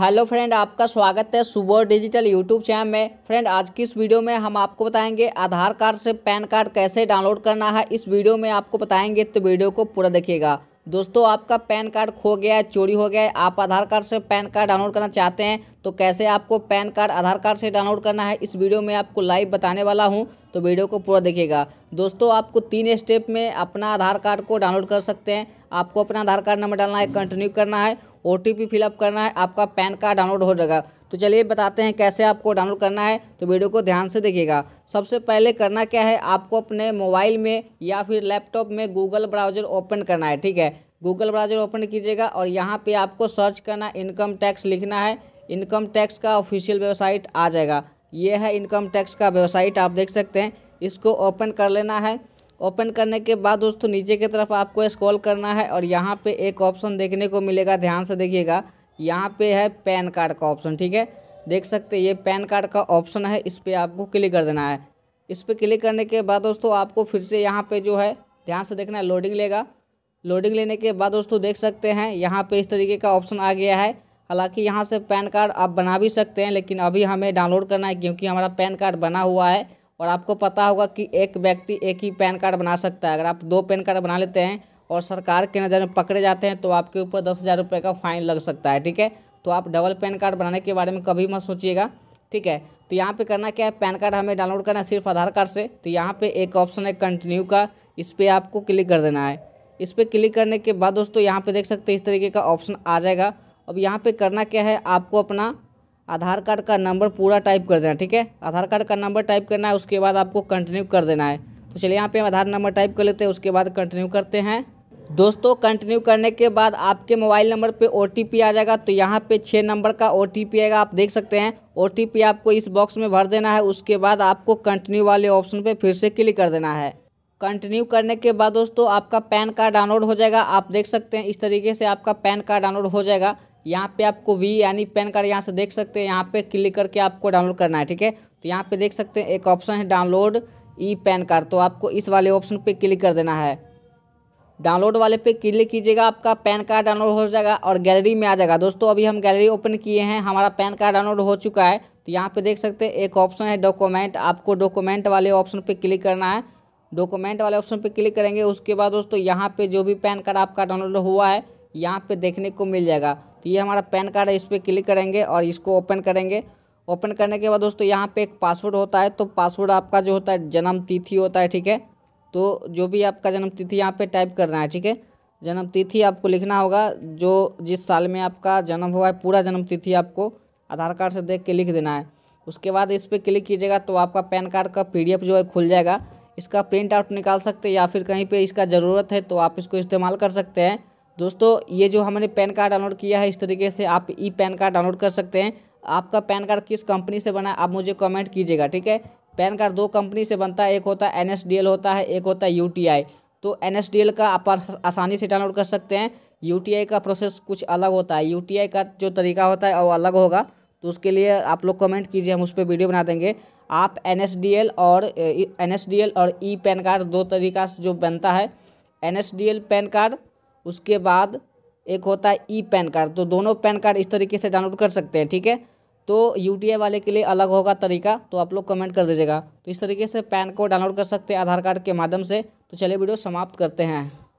hello friend आपका स्वागत है सुबह डिजिटल यूट्यूब चैनल में फ्रेंड आज की इस वीडियो में हम आपको बताएंगे आधार कार्ड से पैन कार्ड कैसे डाउनलोड करना है इस वीडियो में आपको बताएंगे तो वीडियो को पूरा देखिएगा दोस्तों आपका पैन कार्ड खो गया है चोरी हो गया है आप आधार कार्ड से पैन कार्ड डाउनलोड करना चाहते हैं तो कैसे आपको पैन कार्ड आधार कार्ड से डाउनलोड करना है इस वीडियो में आपको लाइव बताने वाला हूँ तो वीडियो को पूरा देखिएगा दोस्तों आपको तीन स्टेप में अपना आधार कार्ड को डाउनलोड कर सकते हैं आपको अपना आधार कार्ड नंबर डालना है कंटिन्यू करना है ओ फिलअप करना है आपका पैन कार्ड डाउनलोड हो जाएगा तो चलिए बताते हैं कैसे आपको डाउनलोड करना है तो वीडियो को ध्यान से देखिएगा सबसे पहले करना क्या है आपको अपने मोबाइल में या फिर लैपटॉप में गूगल ब्राउजर ओपन करना है ठीक है गूगल ब्राउजर ओपन कीजिएगा और यहाँ पे आपको सर्च करना इनकम टैक्स लिखना है इनकम टैक्स का ऑफिशियल वेबसाइट आ जाएगा ये है इनकम टैक्स का वेबसाइट आप देख सकते हैं इसको ओपन कर लेना है ओपन करने के बाद दोस्तों नीचे की तरफ आपको स्क्रॉल करना है और यहाँ पे एक ऑप्शन देखने को मिलेगा ध्यान से देखिएगा यहाँ पे है पैन कार्ड का ऑप्शन ठीक है देख सकते हैं ये पैन कार्ड का ऑप्शन है इस पर आपको क्लिक कर देना है इस पर क्लिक करने के बाद दोस्तों आपको फिर से यहाँ पर जो है ध्यान से देखना है लोडिंग लेगा लोडिंग लेने के बाद दोस्तों देख सकते हैं यहाँ पर इस तरीके का ऑप्शन आ गया है हालांकि यहाँ से पैन कार्ड आप बना भी सकते हैं लेकिन अभी हमें डाउनलोड करना है क्योंकि हमारा पैन कार्ड बना हुआ है और आपको पता होगा कि एक व्यक्ति एक ही पैन कार्ड बना सकता है अगर आप दो पैन कार्ड बना लेते हैं और सरकार के नज़र में पकड़े जाते हैं तो आपके ऊपर दस हज़ार रुपये का फाइन लग सकता है ठीक है तो आप डबल पैन कार्ड बनाने के बारे में कभी मत सोचिएगा ठीक है तो यहाँ पे करना क्या है पैन कार्ड हमें डाउनलोड करना है सिर्फ आधार कार्ड से तो यहाँ पे एक ऑप्शन है कंटिन्यू का इस पर आपको क्लिक कर देना है इस पर क्लिक करने के बाद दोस्तों यहाँ पे देख सकते हैं इस तरीके का ऑप्शन आ जाएगा अब यहाँ पे करना क्या है आपको अपना आधार कार्ड का नंबर पूरा टाइप कर देना ठीक है आधार कार्ड का नंबर टाइप करना है उसके बाद आपको कंटिन्यू कर देना है तो चलिए यहाँ पे हम आधार नंबर टाइप कर लेते हैं उसके बाद कंटिन्यू करते हैं दोस्तों कंटिन्यू करने के बाद आपके मोबाइल नंबर पे ओ आ जाएगा तो यहाँ पे छः नंबर का ओ आएगा आप देख सकते हैं ओ आपको इस बॉक्स में भर देना है उसके बाद आपको कंटिन्यू वाले ऑप्शन पे फिर से क्लिक कर देना है कंटिन्यू करने के बाद दोस्तों आपका पैन कार्ड डाउनलोड हो जाएगा आप देख सकते हैं इस तरीके से आपका पैन कार्ड डाउनलोड हो जाएगा यहाँ पे आपको वी यानी पैन कार्ड यहाँ से देख सकते हैं यहाँ पे क्लिक करके आपको डाउनलोड करना है ठीक है तो यहाँ पे देख सकते हैं एक ऑप्शन है डाउनलोड ई पैन कार्ड तो आपको इस वाले ऑप्शन पे क्लिक कर देना है डाउनलोड वाले पे क्लिक कीजिएगा आपका पैन कार्ड डाउनलोड हो जाएगा और गैलरी में आ जाएगा दोस्तों अभी हम गैलरी ओपन किए हैं हमारा पैन कार्ड डाउनलोड हो चुका है तो यहाँ पर देख सकते हैं एक ऑप्शन है डॉक्यूमेंट आपको डॉक्यूमेंट वाले ऑप्शन पर क्लिक करना है डॉक्यूमेंट वाले ऑप्शन पर क्लिक करेंगे उसके बाद दोस्तों यहाँ पर जो भी पैन कार्ड आपका डाउनलोड हुआ है यहाँ पर देखने को मिल जाएगा तो ये हमारा पैन कार्ड है इस पर क्लिक करेंगे और इसको ओपन करेंगे ओपन करने के बाद दोस्तों यहाँ पे एक पासवर्ड होता है तो पासवर्ड आपका जो होता है जन्म तिथि होता है ठीक है तो जो भी आपका जन्म तिथि यहाँ पे टाइप करना है ठीक है जन्म तिथि आपको लिखना होगा जो जिस साल में आपका जन्म हुआ है पूरा जन्म तिथि आपको आधार कार्ड से देख के लिख देना है उसके बाद इस पर क्लिक कीजिएगा तो आपका पैन कार्ड का पी जो है खुल जाएगा इसका प्रिंट आउट निकाल सकते हैं या फिर कहीं पर इसका ज़रूरत है तो आप इसको इस्तेमाल कर सकते हैं दोस्तों ये जो हमने पैन कार्ड डाउनलोड किया है इस तरीके से आप ई पैन कार्ड डाउनलोड कर सकते हैं आपका पैन कार्ड किस कंपनी से बना आप मुझे कमेंट कीजिएगा ठीक है पैन कार्ड दो कंपनी से बनता है एक होता है एन होता है एक होता है यू तो एन का आप आसानी से डाउनलोड कर सकते हैं यू का प्रोसेस कुछ अलग होता है यू का जो तरीका होता है वो अलग होगा तो उसके लिए आप लोग कमेंट कीजिए हम उस पर वीडियो बना देंगे आप एन और एन और ई पैन कार्ड दो तरीका से जो बनता है एन पैन कार्ड उसके बाद एक होता है ई पैन कार्ड तो दोनों पैन कार्ड इस तरीके से डाउनलोड कर सकते हैं ठीक है तो यूटीआई वाले के लिए अलग होगा तरीका तो आप लोग कमेंट कर दीजिएगा तो इस तरीके से पैन को डाउनलोड कर सकते हैं आधार कार्ड के माध्यम से तो चलिए वीडियो समाप्त करते हैं